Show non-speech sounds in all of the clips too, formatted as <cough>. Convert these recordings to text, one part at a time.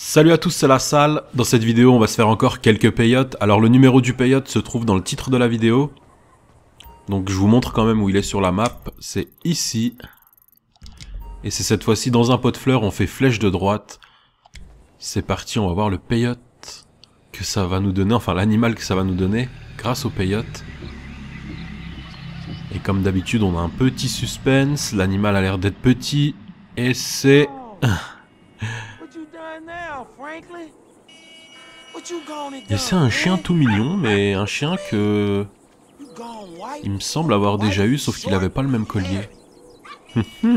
Salut à tous, c'est la salle. Dans cette vidéo, on va se faire encore quelques payotes. Alors le numéro du payote se trouve dans le titre de la vidéo. Donc je vous montre quand même où il est sur la map. C'est ici. Et c'est cette fois-ci dans un pot de fleurs, on fait flèche de droite. C'est parti, on va voir le payote que ça va nous donner, enfin l'animal que ça va nous donner grâce au payote. Et comme d'habitude, on a un petit suspense, l'animal a l'air d'être petit, et c'est... Oh. <laughs> Et c'est un chien tout mignon, mais un chien que... Il me semble avoir déjà eu, sauf qu'il n'avait pas le même collier. <laughs>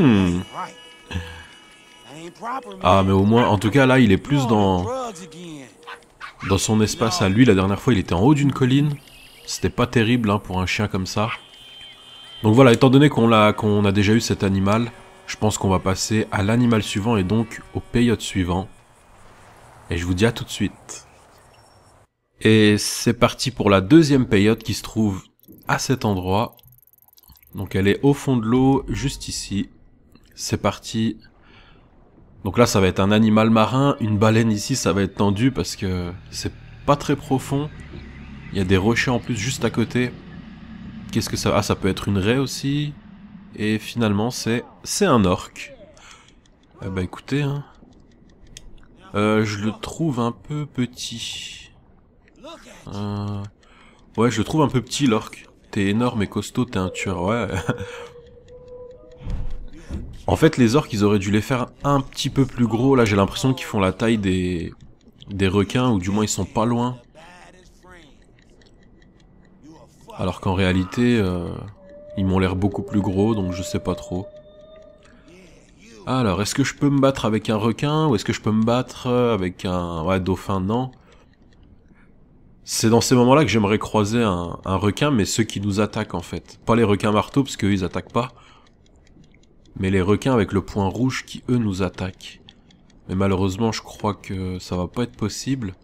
ah, mais au moins, en tout cas, là, il est plus dans... Dans son espace à lui, la dernière fois, il était en haut d'une colline. C'était pas terrible hein, pour un chien comme ça. Donc voilà, étant donné qu'on a, a déjà eu cet animal, je pense qu'on va passer à l'animal suivant et donc au payote suivant. Et je vous dis à tout de suite. Et c'est parti pour la deuxième période qui se trouve à cet endroit. Donc elle est au fond de l'eau, juste ici. C'est parti. Donc là, ça va être un animal marin. Une baleine ici, ça va être tendu parce que c'est pas très profond. Il y a des rochers en plus juste à côté. Qu'est-ce que ça... Ah, ça peut être une raie aussi. Et finalement, c'est... C'est un orque. Eh bah écoutez, hein. euh, je le trouve un peu petit. Euh, ouais, je le trouve un peu petit, l'orc. T'es énorme et costaud, t'es un tueur, ouais. <laughs> en fait, les orques ils auraient dû les faire un petit peu plus gros. Là, j'ai l'impression qu'ils font la taille des... des requins, ou du moins, ils sont pas loin. Alors qu'en réalité, euh, ils m'ont l'air beaucoup plus gros, donc je sais pas trop. Alors, est-ce que je peux me battre avec un requin ou est-ce que je peux me battre avec un ouais, dauphin Non. C'est dans ces moments-là que j'aimerais croiser un, requin, mais ceux qui nous attaquent en fait. Pas les requins marteaux, parce qu'eux ils attaquent pas. Mais les requins avec le point rouge qui eux nous attaquent. Mais malheureusement je crois que ça va pas être possible.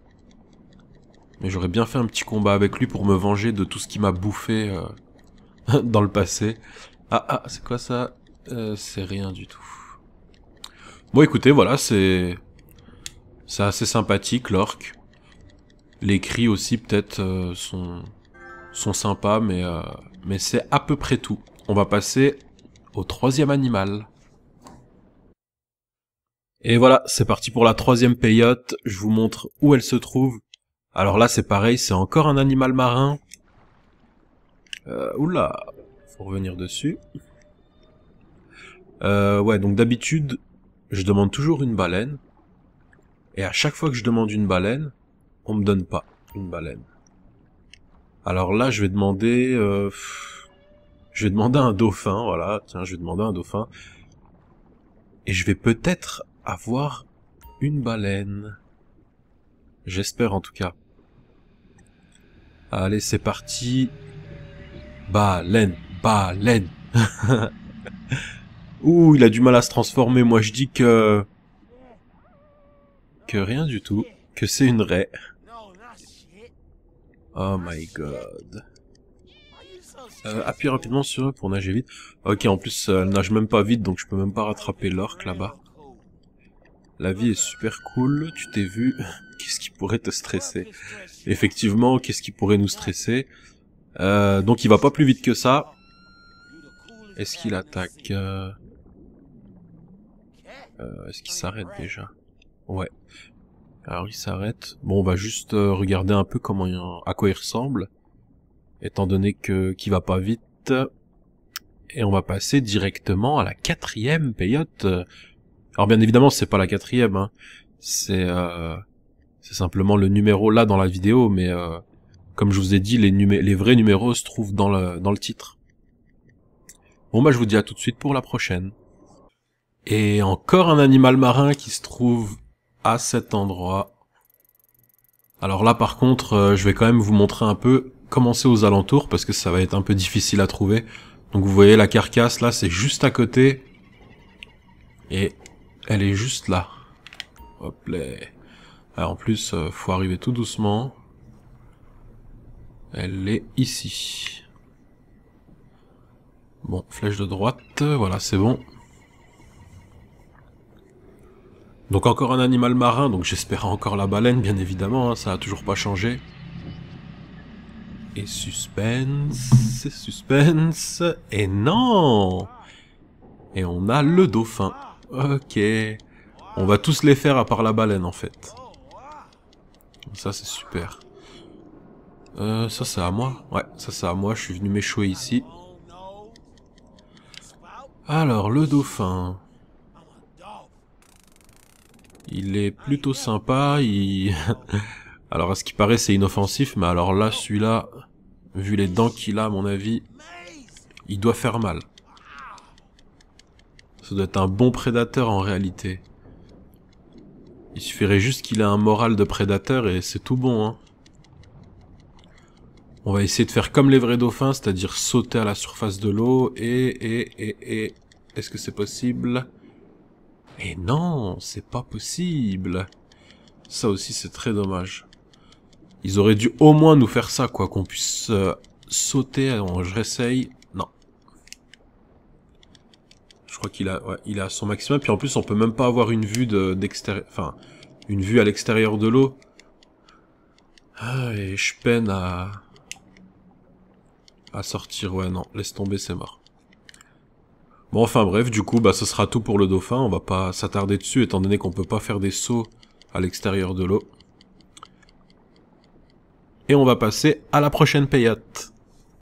Mais j'aurais bien fait un petit combat avec lui pour me venger de tout ce qui m'a bouffé euh, <laughs> dans le passé. Ah ah, c'est quoi ça euh, C'est rien du tout. Bon écoutez, voilà, c'est... C'est assez sympathique l'orque. Les cris aussi peut-être euh, sont, sont sympas, mais, euh, mais c'est à peu près tout. On va passer au troisième animal. Et voilà, c'est parti pour la troisième peyote. Je vous montre où elle se trouve. Alors là, c'est pareil, c'est encore un animal marin. Euh, oula, faut revenir dessus. Euh, ouais, donc d'habitude, je demande toujours une baleine. Et à chaque fois que je demande une baleine, on me donne pas une baleine. Alors là, je vais demander, euh, je vais demander un dauphin, voilà, tiens, je vais demander un dauphin, et je vais peut-être avoir une baleine. J'espère en tout cas. Allez, c'est parti. Baleine, baleine. <laughs> Ouh, il a du mal à se transformer. Moi, je dis que... Que rien du tout. Que c'est une raie. Oh my god. Euh, appuie rapidement sur eux pour nager vite. Ok, en plus, euh, elle nage même pas vite, donc je peux même pas rattraper l'orque là-bas. La vie est super cool, tu t'es vu. <laughs> qu'est-ce qui pourrait te stresser Effectivement, qu'est-ce qui pourrait nous stresser euh, Donc il va pas plus vite que ça. Est-ce qu'il attaque Est-ce qu'il s'arrête déjà Ouais. Alors ah il s'arrête. Bon, on va juste euh, regarder un peu comment à quoi il ressemble, étant donné que qui va pas vite. Et on va passer directement à la quatrième payote. Alors bien évidemment, c'est pas la quatrième. Hein. C'est euh, c'est simplement le numéro là dans la vidéo, mais euh, comme je vous ai dit, les, les vrais numéros se trouvent dans le, dans le titre. Bon bah je vous dis à tout de suite pour la prochaine. Et encore un animal marin qui se trouve cet endroit. Alors là par contre, euh, je vais quand même vous montrer un peu, commencer aux alentours, parce que ça va être un peu difficile à trouver. Donc vous voyez la carcasse là, c'est juste à côté. Et elle est juste là. Hop là. en plus, euh, faut arriver tout doucement. Elle est ici. Bon, flèche de droite, voilà, c'est bon. Donc encore un animal marin, donc j'espère encore la baleine, bien évidemment, hein, ça a toujours pas changé. Et suspense, suspense, et non Et on a le dauphin. Ok. On va tous les faire à part la baleine, en fait. Ça, c'est super. Euh, ça, c'est à moi. Ouais, ça, c'est à moi. Je suis venu m'échouer ici. Alors, le dauphin. Il est plutôt sympa, il... <laughs> alors à ce qui paraît c'est inoffensif, mais alors là celui-là, vu les dents qu'il a à mon avis, il doit faire mal. Ça doit être un bon prédateur en réalité. Il suffirait juste qu'il ait un moral de prédateur et c'est tout bon. Hein. On va essayer de faire comme les vrais dauphins, c'est-à-dire sauter à la surface de l'eau et... et, et, et... Est-ce que c'est possible et non, c'est pas possible. Ça aussi, c'est très dommage. Ils auraient dû au moins nous faire ça, quoi, qu'on puisse euh, sauter. Alors, je réessaye. Non. Je crois qu'il a, il a son maximum. Puis en plus, on peut même pas avoir une vue d'extérieur, enfin, une vue à l'extérieur de l'eau. Ah, et je peine à à sortir. Ouais, non, laisse tomber, c'est mort. Bon, enfin bref, du coup, bah, ce sera tout pour le dauphin. On va pas s'attarder dessus, étant donné qu'on peut pas faire des sauts à l'extérieur de l'eau. Et on va passer à la prochaine payate.